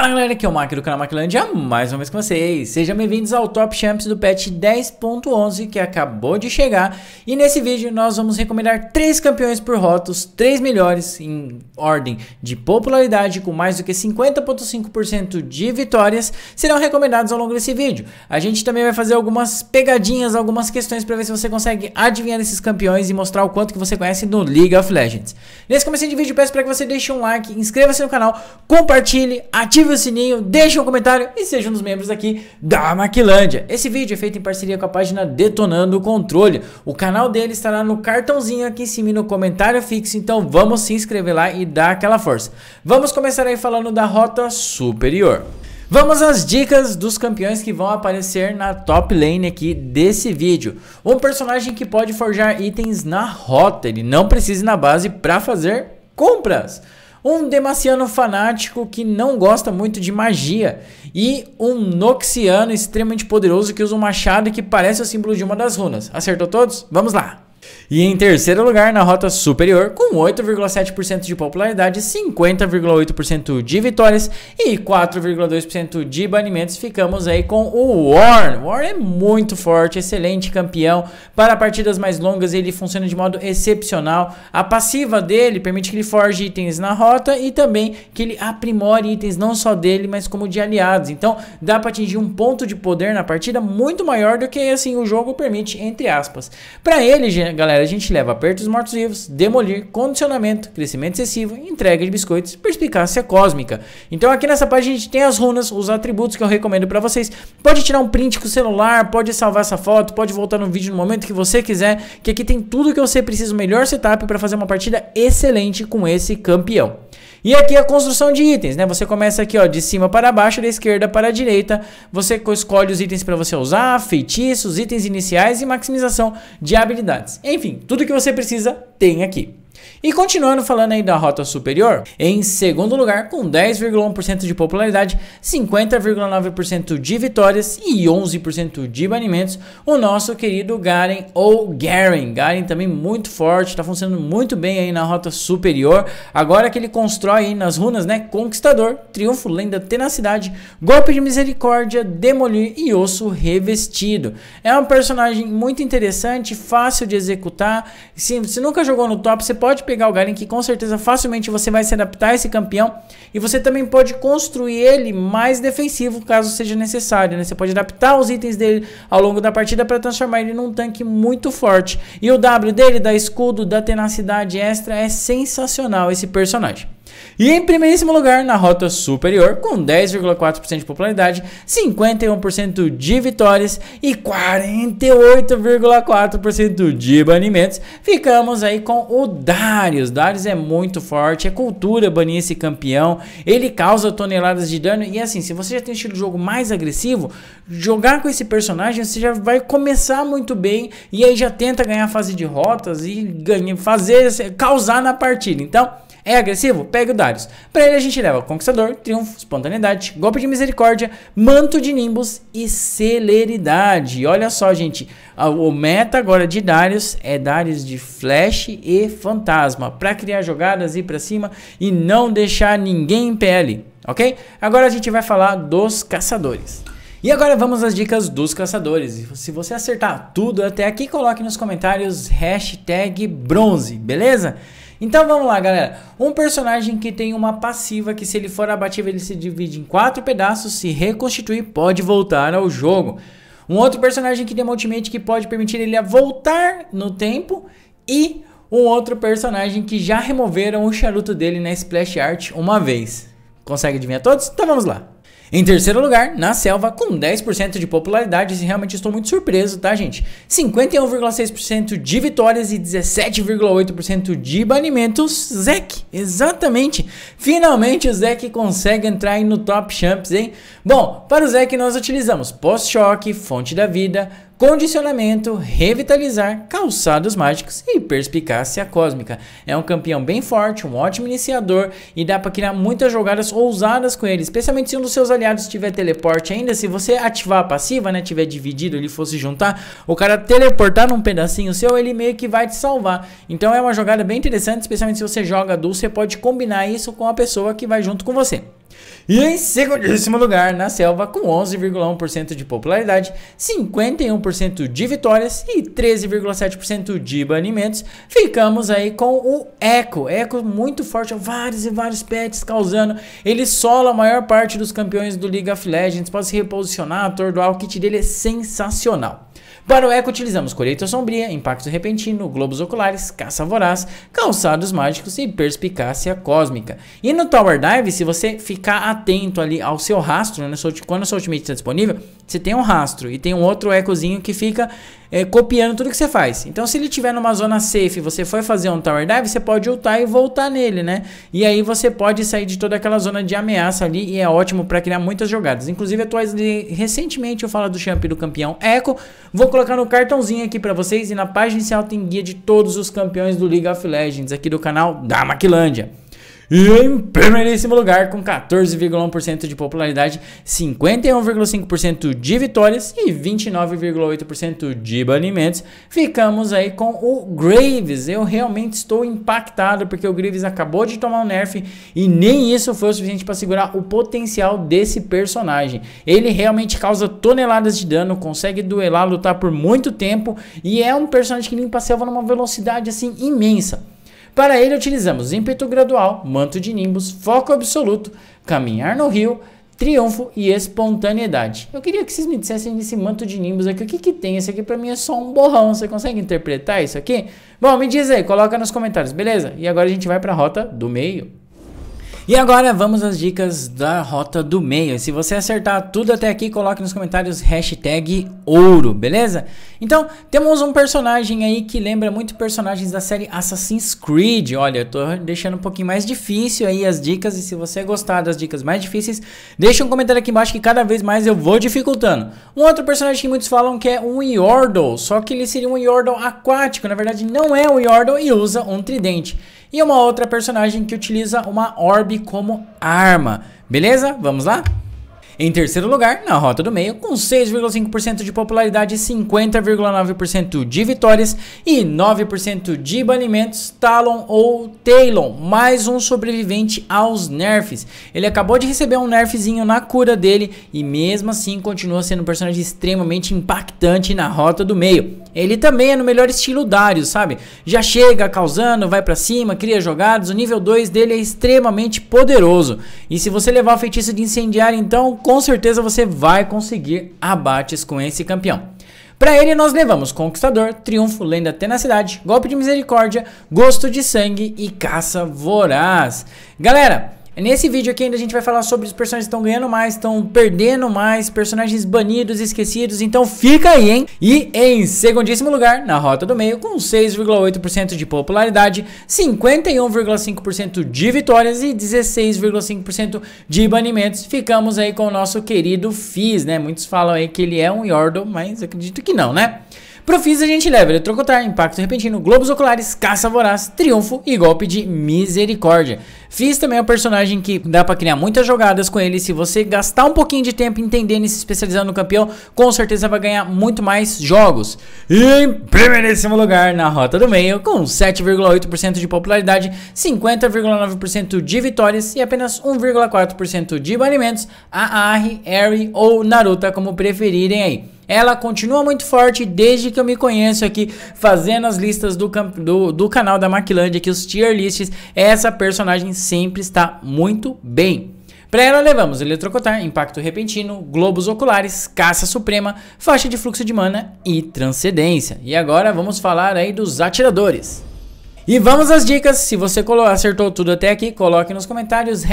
Fala galera, aqui é o Mac do canal Maclândia, mais uma vez com vocês. Sejam bem-vindos ao Top Champs do patch 10.11 que acabou de chegar. E nesse vídeo nós vamos recomendar 3 campeões por rotos, 3 melhores em ordem de popularidade com mais do que 50.5% de vitórias serão recomendados ao longo desse vídeo. A gente também vai fazer algumas pegadinhas, algumas questões para ver se você consegue adivinhar esses campeões e mostrar o quanto que você conhece no League of Legends. Nesse começo de vídeo peço para que você deixe um like, inscreva-se no canal, compartilhe, ative ative o sininho, deixe um comentário e seja um dos membros aqui da Maquilândia. Esse vídeo é feito em parceria com a página Detonando o Controle. O canal dele estará no cartãozinho aqui em cima no comentário fixo, então vamos se inscrever lá e dar aquela força. Vamos começar aí falando da rota superior. Vamos às dicas dos campeões que vão aparecer na top lane aqui desse vídeo. Um personagem que pode forjar itens na rota, ele não precisa ir na base para fazer compras um Demaciano fanático que não gosta muito de magia e um Noxiano extremamente poderoso que usa um machado que parece o símbolo de uma das runas. Acertou todos? Vamos lá! E em terceiro lugar, na rota superior, com 8,7% de popularidade, 50,8% de vitórias e 4,2% de banimentos, ficamos aí com o Warren. Warren é muito forte, excelente campeão. Para partidas mais longas, ele funciona de modo excepcional. A passiva dele permite que ele forge itens na rota e também que ele aprimore itens não só dele, mas como de aliados. Então, dá para atingir um ponto de poder na partida muito maior do que assim o jogo permite, entre aspas. Para ele, galera, a gente leva apertos mortos-vivos, demolir, condicionamento, crescimento excessivo, entrega de biscoitos, perspicácia cósmica. Então aqui nessa página a gente tem as runas, os atributos que eu recomendo para vocês. Pode tirar um print com o celular, pode salvar essa foto, pode voltar no vídeo no momento que você quiser, que aqui tem tudo que você precisa, o melhor setup para fazer uma partida excelente com esse campeão. E aqui a construção de itens, né? Você começa aqui, ó, de cima para baixo, da esquerda para a direita. Você escolhe os itens para você usar, feitiços, itens iniciais e maximização de habilidades. Enfim, tudo que você precisa tem aqui. E continuando falando aí da rota superior, em segundo lugar, com 10,1% de popularidade, 50,9% de vitórias e 11% de banimentos, o nosso querido Garen ou Garen. Garen também muito forte, tá funcionando muito bem aí na rota superior. Agora que ele constrói aí nas runas, né? Conquistador, Triunfo, Lenda, Tenacidade, Golpe de Misericórdia, Demolir e Osso Revestido. É um personagem muito interessante, fácil de executar. Se, se nunca jogou no top, você pode pegar o Garen, que com certeza facilmente você vai se adaptar a esse campeão. E você também pode construir ele mais defensivo, caso seja necessário. Né? Você pode adaptar os itens dele ao longo da partida para transformar ele num tanque muito forte. E o W dele, da escudo, da tenacidade extra, é sensacional esse personagem. E em primeiríssimo lugar, na rota superior, com 10,4% de popularidade, 51% de vitórias e 48,4% de banimentos, ficamos aí com o Darius. Darius é muito forte, é cultura banir esse campeão, ele causa toneladas de dano. E assim, se você já tem um estilo de jogo mais agressivo, jogar com esse personagem você já vai começar muito bem e aí já tenta ganhar fase de rotas e ganha, fazer, causar na partida. Então. É agressivo? Pega o Darius. Pra ele a gente leva Conquistador, Triunfo, Espontaneidade, Golpe de Misericórdia, Manto de Nimbus e Celeridade. Olha só, gente. O meta agora de Darius é Darius de Flash e Fantasma. Pra criar jogadas, ir pra cima e não deixar ninguém em pele ok? Agora a gente vai falar dos caçadores. E agora vamos às dicas dos caçadores. Se você acertar tudo até aqui, coloque nos comentários hashtag bronze, beleza? Então vamos lá, galera. Um personagem que tem uma passiva que se ele for abatido ele se divide em quatro pedaços, se reconstituir pode voltar ao jogo. Um outro personagem que tem uma ultimate que pode permitir ele a voltar no tempo e um outro personagem que já removeram o charuto dele na Splash Art uma vez. Consegue adivinhar todos? Então vamos lá. Em terceiro lugar, Na Selva, com 10% de popularidade, realmente estou muito surpreso, tá, gente? 51,6% de vitórias e 17,8% de banimentos. Zek, exatamente. Finalmente o Zek consegue entrar no Top Champs, hein? Bom, para o Zek nós utilizamos Pós-Choque, Fonte da Vida, condicionamento, revitalizar, calçados mágicos e perspicácia cósmica. É um campeão bem forte, um ótimo iniciador e dá para criar muitas jogadas ousadas com ele, especialmente se um dos seus aliados tiver teleporte ainda, se você ativar a passiva, né, tiver dividido, ele fosse juntar, o cara teleportar num pedacinho seu, ele meio que vai te salvar. Então é uma jogada bem interessante, especialmente se você joga duo, você pode combinar isso com a pessoa que vai junto com você. E em segundo lugar, na selva, com 11,1% de popularidade, 51% de vitórias e 13,7% de banimentos, ficamos aí com o Echo. Echo muito forte, vários e vários pets causando. Ele sola a maior parte dos campeões do League of Legends, pode se reposicionar, atordoar, o kit dele é sensacional. Para o eco, utilizamos colheita sombria, impacto repentino, globos oculares, caça voraz, calçados mágicos e perspicácia cósmica. E no Tower Dive, se você ficar atento ali ao seu rastro, né, quando o seu ultimate está disponível, você tem um rastro e tem um outro ecozinho que fica é, copiando tudo que você faz. Então, se ele tiver numa zona safe e você for fazer um tower dive, você pode ultar e voltar nele, né? E aí você pode sair de toda aquela zona de ameaça ali e é ótimo para criar muitas jogadas. Inclusive, atualizei recentemente eu falo do champ do campeão Echo. Vou colocar no cartãozinho aqui para vocês e na página inicial tem guia de todos os campeões do League of Legends aqui do canal da Maquilândia em primeiríssimo lugar com 14,1% de popularidade, 51,5% de vitórias e 29,8% de banimentos. Ficamos aí com o Graves. Eu realmente estou impactado porque o Graves acabou de tomar um nerf e nem isso foi o suficiente para segurar o potencial desse personagem. Ele realmente causa toneladas de dano, consegue duelar, lutar por muito tempo e é um personagem que limpa a selva numa velocidade assim imensa. Para ele, utilizamos ímpeto gradual, manto de nimbus, foco absoluto, caminhar no rio, triunfo e espontaneidade. Eu queria que vocês me dissessem desse manto de nimbus aqui. O que, que tem? esse aqui para mim é só um borrão. Você consegue interpretar isso aqui? Bom, me diz aí, coloca nos comentários, beleza? E agora a gente vai para a rota do meio. E agora vamos às dicas da rota do meio. Se você acertar tudo até aqui, coloque nos comentários hashtag ouro, beleza? Então, temos um personagem aí que lembra muito personagens da série Assassin's Creed. Olha, eu tô deixando um pouquinho mais difícil aí as dicas e se você gostar das dicas mais difíceis, deixa um comentário aqui embaixo que cada vez mais eu vou dificultando. Um outro personagem que muitos falam que é um Yordle, só que ele seria um Yordle aquático, na verdade não é um Yordle e usa um tridente. E uma outra personagem que utiliza uma orbe como arma. Beleza? Vamos lá? Em terceiro lugar, na rota do meio, com 6,5% de popularidade, 50,9% de vitórias e 9% de banimentos, Talon ou Talon, mais um sobrevivente aos nerfs. Ele acabou de receber um nerfzinho na cura dele e mesmo assim continua sendo um personagem extremamente impactante na rota do meio. Ele também é no melhor estilo Darius, sabe? Já chega causando, vai para cima, cria jogadas. O nível 2 dele é extremamente poderoso. E se você levar o feitiço de incendiário, então com certeza você vai conseguir abates com esse campeão. Para ele nós levamos Conquistador, Triunfo, Lenda Tenacidade, Golpe de Misericórdia, Gosto de Sangue e Caça Voraz. Galera, é nesse vídeo aqui ainda a gente vai falar sobre os personagens que estão ganhando mais, estão perdendo mais, personagens banidos, esquecidos, então fica aí, hein? E em segundíssimo lugar, na rota do meio, com 6,8% de popularidade, 51,5% de vitórias e 16,5% de banimentos, ficamos aí com o nosso querido Fizz, né? Muitos falam aí que ele é um Yordle, mas acredito que não, né? Profis a gente leva eletrocutar, impacto repentino, globos oculares, caça voraz, triunfo e golpe de misericórdia. Fiz também é um personagem que dá para criar muitas jogadas com ele. Se você gastar um pouquinho de tempo entendendo e se especializando no campeão, com certeza vai ganhar muito mais jogos. E em primeiríssimo lugar na rota do meio, com 7,8% de popularidade, 50,9% de vitórias e apenas 1,4% de banimentos, a Ahri, Eri ou Naruto como preferirem aí. Ela continua muito forte desde que eu me conheço aqui, fazendo as listas do, do, do canal da Maquilândia, que os tier lists, essa personagem sempre está muito bem. Para ela levamos eletrocotar, impacto repentino, globos oculares, caça suprema, faixa de fluxo de mana e transcendência. E agora vamos falar aí dos atiradores. E vamos às dicas, se você acertou tudo até aqui, coloque nos comentários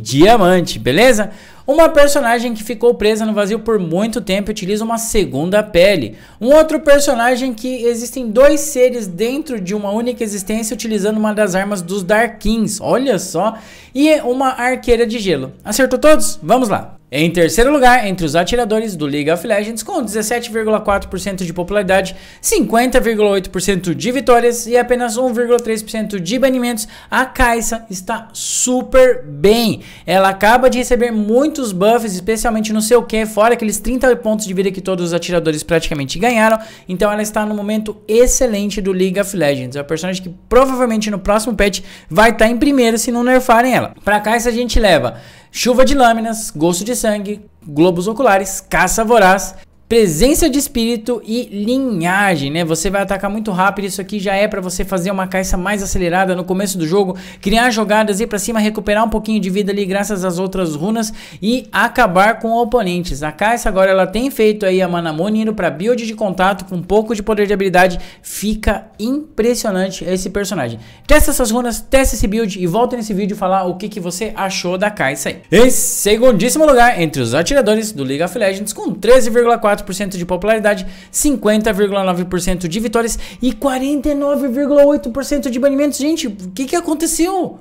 diamante, beleza? Uma personagem que ficou presa no vazio por muito tempo utiliza uma segunda pele. Um outro personagem que existem dois seres dentro de uma única existência utilizando uma das armas dos Darkins, olha só. E uma arqueira de gelo. Acertou todos? Vamos lá. Em terceiro lugar, entre os atiradores do League of Legends, com 17,4% de popularidade, 50,8% de vitórias e apenas 1,3% de banimentos, a Caixa está super bem. Ela acaba de receber muitos buffs, especialmente no seu Q, fora aqueles 30 pontos de vida que todos os atiradores praticamente ganharam. Então ela está no momento excelente do League of Legends. É a personagem que provavelmente no próximo patch vai estar tá em primeiro se não nerfarem ela. a Caixa a gente leva Chuva de Lâminas, Gosto de Sangue, Globos Oculares, Caça Voraz Presença de espírito e linhagem, né? Você vai atacar muito rápido, isso aqui já é para você fazer uma caixa mais acelerada no começo do jogo, criar jogadas ir para cima, recuperar um pouquinho de vida ali graças às outras runas e acabar com oponentes. A caixa agora ela tem feito aí a Manamune indo para build de contato com um pouco de poder de habilidade, fica impressionante esse personagem. Testa essas runas, testa esse build e volta nesse vídeo falar o que, que você achou da caixa aí. Em segundíssimo lugar entre os atiradores do League of Legends com 13,4 44% de popularidade, 50,9% de vitórias e 49,8% de banimentos. Gente, o que, que aconteceu?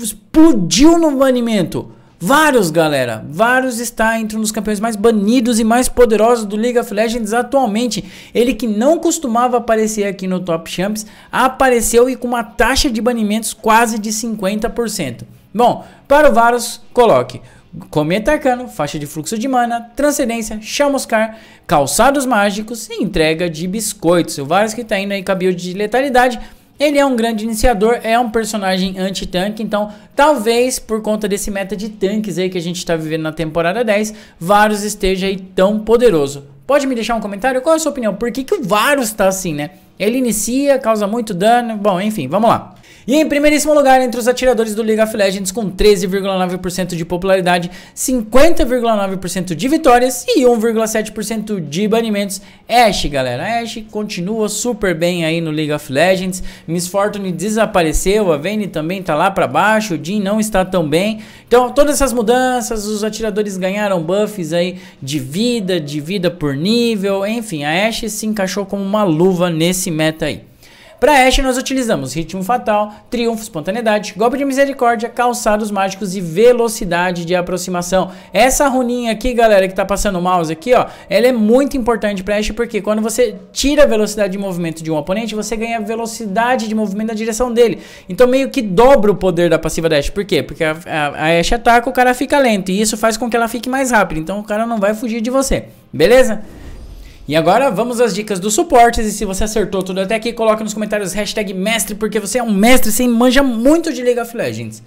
Explodiu no banimento. Vários, galera. Vários está entre um dos campeões mais banidos e mais poderosos do League of Legends atualmente. Ele que não costumava aparecer aqui no Top Champs, apareceu e com uma taxa de banimentos quase de 50%. Bom, para o Varus, coloque Cometa Arcano, faixa de fluxo de mana, transcendência, chamuscar, calçados mágicos e entrega de biscoitos. O Varus que tá indo aí com a build de letalidade. Ele é um grande iniciador, é um personagem anti-tanque, então talvez por conta desse meta de tanques aí que a gente está vivendo na temporada 10, Varus esteja aí tão poderoso. Pode me deixar um comentário? Qual é a sua opinião? Por que, que o Varus tá assim, né? Ele inicia, causa muito dano, bom, enfim, vamos lá. E em primeiríssimo lugar, entre os atiradores do League of Legends, com 13,9% de popularidade, 50,9% de vitórias e 1,7% de banimentos, Ashe, galera. Ashe continua super bem aí no League of Legends. Miss Fortune desapareceu, a Vayne também tá lá para baixo, o Dean não está tão bem. Então, todas essas mudanças, os atiradores ganharam buffs aí de vida, de vida por nível, enfim, a Ashe se encaixou como uma luva nesse meta aí. Para Ash, nós utilizamos Ritmo Fatal, Triunfo, Espontaneidade, Golpe de Misericórdia, Calçados Mágicos e Velocidade de Aproximação. Essa runinha aqui, galera, que tá passando o mouse aqui, ó, ela é muito importante para Ash porque quando você tira a velocidade de movimento de um oponente, você ganha velocidade de movimento na direção dele. Então meio que dobra o poder da passiva da Ash. Por quê? Porque a, a, a Ash ataca, o cara fica lento e isso faz com que ela fique mais rápida. Então o cara não vai fugir de você. Beleza? E agora vamos às dicas dos suportes. E se você acertou tudo até aqui, coloque nos comentários hashtag mestre, porque você é um mestre, você manja muito de League of Legends.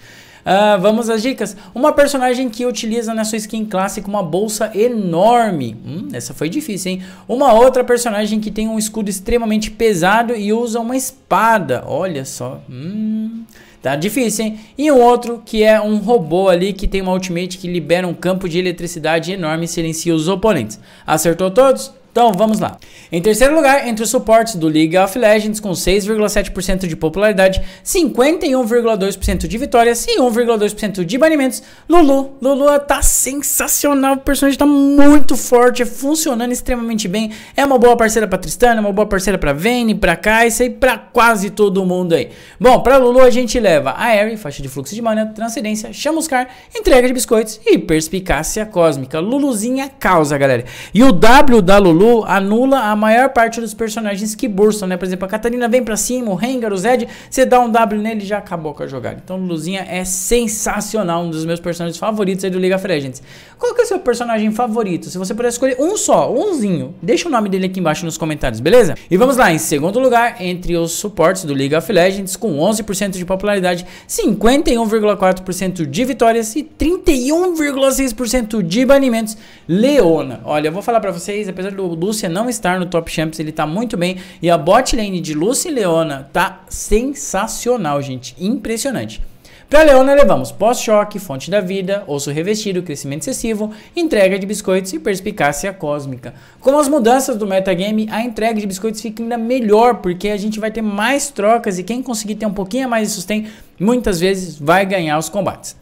Uh, vamos às dicas. Uma personagem que utiliza na sua skin clássica uma bolsa enorme. Hum, essa foi difícil, hein? Uma outra personagem que tem um escudo extremamente pesado e usa uma espada. Olha só. Hum, tá difícil, hein? E um outro que é um robô ali que tem uma ultimate que libera um campo de eletricidade enorme e silencia os oponentes. Acertou todos? Então vamos lá. Em terceiro lugar, entre os suportes do League of Legends, com 6,7% de popularidade, 51,2% de vitórias e 1,2% de banimentos, Lulu. Lulu tá sensacional, o personagem tá muito forte, é funcionando extremamente bem. É uma boa parceira pra Tristana, é uma boa parceira pra Vayne, pra Kai'Sa e pra quase todo mundo aí. Bom, pra Lulu a gente leva a Eri, faixa de fluxo de mana, transferência, chamuscar, entrega de biscoitos e perspicácia cósmica. Luluzinha causa, galera. E o W da Lulu anula a maior parte dos personagens que bursam, né? Por exemplo, a Catarina vem para cima, o Rengar, o Zed, você dá um W nele e já acabou com a jogada. Então Luzinha é sensacional, um dos meus personagens favoritos aí do League of Legends. Qual que é o seu personagem favorito? Se você puder escolher um só, umzinho, deixa o nome dele aqui embaixo nos comentários, beleza? E vamos lá, em segundo lugar, entre os suportes do League of Legends, com 11% de popularidade, 51,4% de vitórias e 31,6% de banimentos, Leona. Olha, eu vou falar para vocês, apesar do o Lúcia não estar no Top Champs, ele tá muito bem. E a bot lane de Lúcia e Leona tá sensacional, gente. Impressionante. Para Leona levamos pós-choque, fonte da vida, osso revestido, crescimento excessivo, entrega de biscoitos e perspicácia cósmica. Com as mudanças do metagame, a entrega de biscoitos fica ainda melhor, porque a gente vai ter mais trocas e quem conseguir ter um pouquinho mais de sustento, muitas vezes vai ganhar os combates.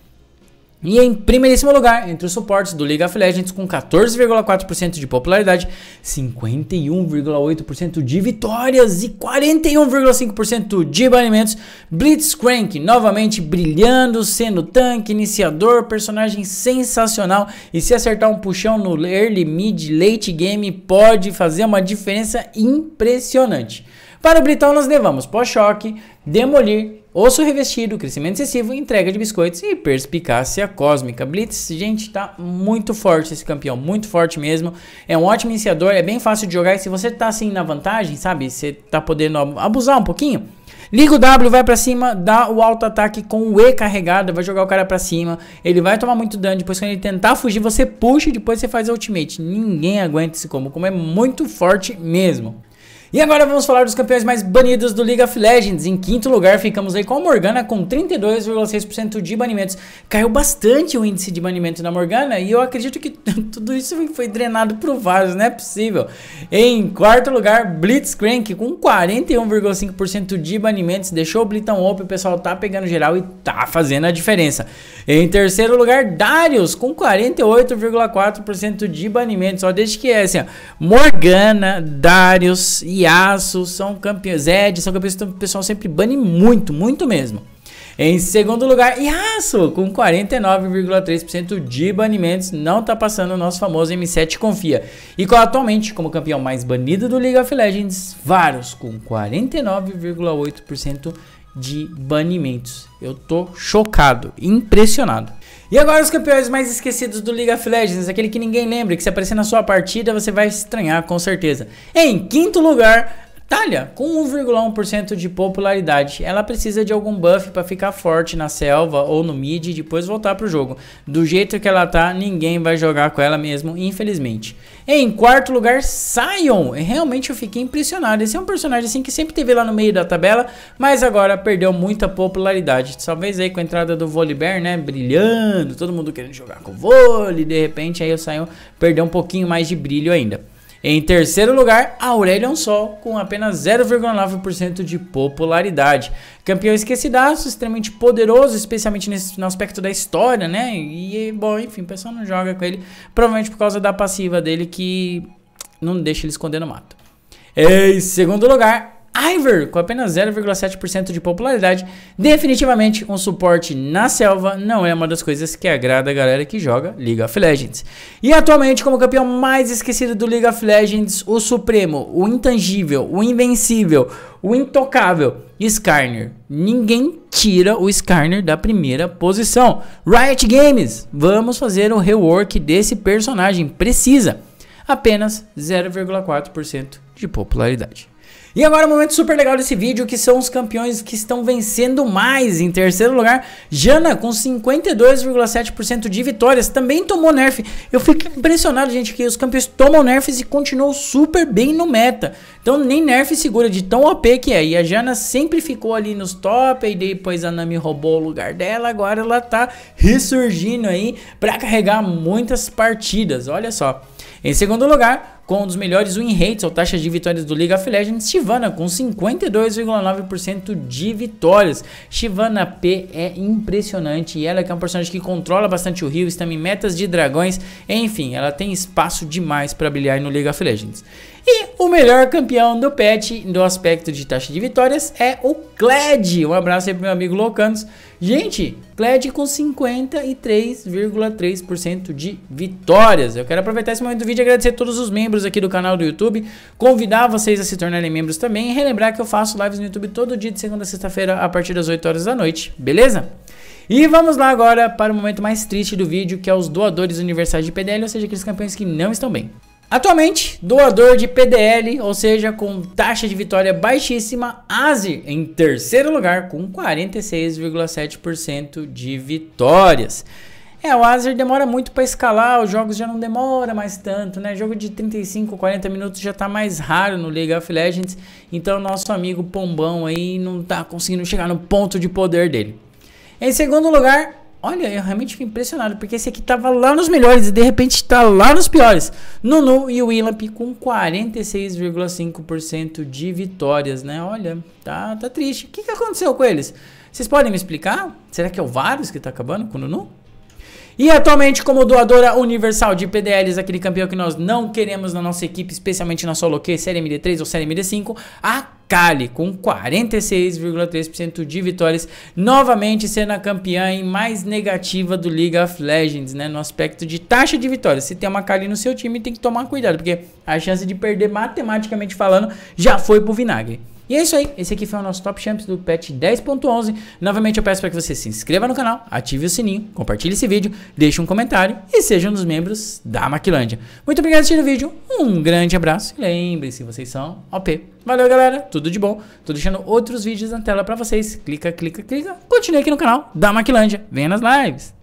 E em primeiríssimo lugar, entre os suportes do League of Legends, com 14,4% de popularidade, 51,8% de vitórias e 41,5% de banimentos, Blitzcrank novamente brilhando, sendo tanque, iniciador, personagem sensacional. E se acertar um puxão no early, mid, late game, pode fazer uma diferença impressionante. Para o Britão, nós levamos pós-choque, demolir Osso revestido, crescimento excessivo, entrega de biscoitos e perspicácia cósmica. Blitz, gente, tá muito forte esse campeão, muito forte mesmo. É um ótimo iniciador, é bem fácil de jogar. E se você tá assim na vantagem, sabe? Você tá podendo abusar um pouquinho. Liga o W, vai para cima, dá o alto ataque com o E carregado, vai jogar o cara para cima. Ele vai tomar muito dano, depois quando ele tentar fugir, você puxa e depois você faz ultimate. Ninguém aguenta esse combo, como é muito forte mesmo. E agora vamos falar dos campeões mais banidos do League of Legends. Em quinto lugar ficamos aí com a Morgana com 32,6% de banimentos. Caiu bastante o índice de banimento da Morgana e eu acredito que tudo isso foi drenado pro Varus, não é possível. Em quarto lugar, Blitzcrank com 41,5% de banimentos. Deixou o Blitão Open, o pessoal tá pegando geral e tá fazendo a diferença. Em terceiro lugar, Darius com 48,4% de banimentos. Só desde que é assim, ó. Morgana, Darius e aço, são campeões Zed, são campeões que o pessoal sempre bane muito, muito mesmo. Em segundo lugar, Yasuo, com 49,3% de banimentos, não tá passando o nosso famoso M7 Confia. E qual atualmente, como campeão mais banido do League of Legends, Varus, com 49,8% de banimentos. Eu tô chocado, impressionado. E agora os campeões mais esquecidos do League of Legends, aquele que ninguém lembra, que se aparecer na sua partida você vai estranhar com certeza. Em quinto lugar, Talha, com 1,1% de popularidade, ela precisa de algum buff para ficar forte na selva ou no mid e depois voltar pro jogo. Do jeito que ela tá, ninguém vai jogar com ela mesmo, infelizmente. Em quarto lugar, Sion. Realmente eu fiquei impressionado. Esse é um personagem assim que sempre teve lá no meio da tabela, mas agora perdeu muita popularidade. Talvez aí com a entrada do Volibear, né, brilhando, todo mundo querendo jogar com o Voli. de repente aí o Sion perdeu um pouquinho mais de brilho ainda. Em terceiro lugar, Aurelion Sol, com apenas 0,9% de popularidade. Campeão esquecidaço, extremamente poderoso, especialmente nesse, no aspecto da história, né? E, bom, enfim, o pessoal não joga com ele, provavelmente por causa da passiva dele que não deixa ele esconder no mato. Em segundo lugar, Iver, com apenas 0,7% de popularidade, definitivamente um suporte na selva não é uma das coisas que agrada a galera que joga League of Legends. E atualmente, como campeão mais esquecido do League of Legends, o Supremo, o Intangível, o Invencível, o Intocável, Skarner. Ninguém tira o Skarner da primeira posição. Riot Games, vamos fazer um rework desse personagem, precisa. Apenas 0,4% de popularidade. E agora o um momento super legal desse vídeo, que são os campeões que estão vencendo mais. Em terceiro lugar, Jana com 52,7% de vitórias, também tomou nerf. Eu fico impressionado, gente, que os campeões tomam nerfs e continuam super bem no meta. Então nem nerf segura de tão OP que é. E a Jana sempre ficou ali nos top, e depois a Nami roubou o lugar dela, agora ela tá ressurgindo aí para carregar muitas partidas. Olha só. Em segundo lugar, com um dos melhores win rates ou taxas de vitórias do League of Legends, Shyvana com 52,9% de vitórias. Shyvana P é impressionante e ela é um personagem que controla bastante o rio, está em metas de dragões, enfim, ela tem espaço demais para brilhar no League of Legends. E o melhor campeão do pet do aspecto de taxa de vitórias é o Cled. Um abraço aí pro meu amigo Locanos. Gente, Cled com 53,3% de vitórias. Eu quero aproveitar esse momento do vídeo e agradecer a todos os membros aqui do canal do YouTube. Convidar vocês a se tornarem membros também. E relembrar que eu faço lives no YouTube todo dia de segunda a sexta-feira a partir das 8 horas da noite. Beleza? E vamos lá agora para o momento mais triste do vídeo, que é os doadores universais de PDL, ou seja, aqueles campeões que não estão bem. Atualmente, doador de PDL, ou seja, com taxa de vitória baixíssima, Azir em terceiro lugar com 46,7% de vitórias. É, o Azir demora muito para escalar, os jogos já não demora mais tanto, né? Jogo de 35, 40 minutos já tá mais raro no League of Legends, então nosso amigo Pombão aí não tá conseguindo chegar no ponto de poder dele. Em segundo lugar, Olha, eu realmente fico impressionado, porque esse aqui tava lá nos melhores e de repente tá lá nos piores. Nunu e o Willamp com 46,5% de vitórias, né? Olha, tá, tá triste. O que, que aconteceu com eles? Vocês podem me explicar? Será que é o Varus que tá acabando com o Nunu? E atualmente, como doadora universal de PDLs, aquele campeão que nós não queremos na nossa equipe, especialmente na solo Q, série MD3 ou série MD5, a Kali, com 46,3% de vitórias, novamente sendo a campeã mais negativa do League of Legends, né? No aspecto de taxa de vitórias. Se tem uma Kali no seu time, tem que tomar cuidado, porque a chance de perder, matematicamente falando, já foi pro vinagre. E é isso aí. Esse aqui foi o nosso Top Champs do patch 10.11. Novamente eu peço para que você se inscreva no canal, ative o sininho, compartilhe esse vídeo, deixe um comentário e seja um dos membros da Maquilândia. Muito obrigado por assistir o vídeo, um grande abraço e lembre-se, vocês são OP. Valeu, galera. Tudo de bom. Tô deixando outros vídeos na tela para vocês. Clica, clica, clica. Continue aqui no canal da Maquilândia. Venha nas lives.